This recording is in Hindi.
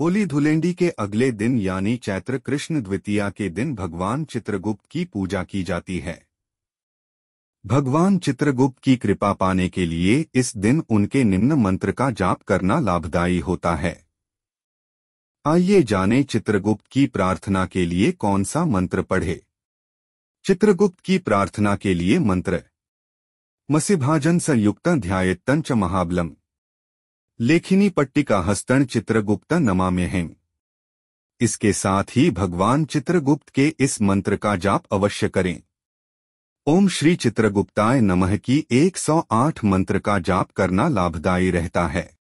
होली धुलेंडी के अगले दिन यानी चैत्र कृष्ण द्वितीया के दिन भगवान चित्रगुप्त की पूजा की जाती है भगवान चित्रगुप्त की कृपा पाने के लिए इस दिन उनके निम्न मंत्र का जाप करना लाभदायी होता है आइए जाने चित्रगुप्त की प्रार्थना के लिए कौन सा मंत्र पढ़े चित्रगुप्त की प्रार्थना के लिए मंत्र मसीभाजन संयुक्त ध्यायतन च महाबलम लेखिनी पट्टी का हस्तन चित्रगुप्त नमा में है इसके साथ ही भगवान चित्रगुप्त के इस मंत्र का जाप अवश्य करें ओम श्री चित्रगुप्ताय नमः की 108 मंत्र का जाप करना लाभदायी रहता है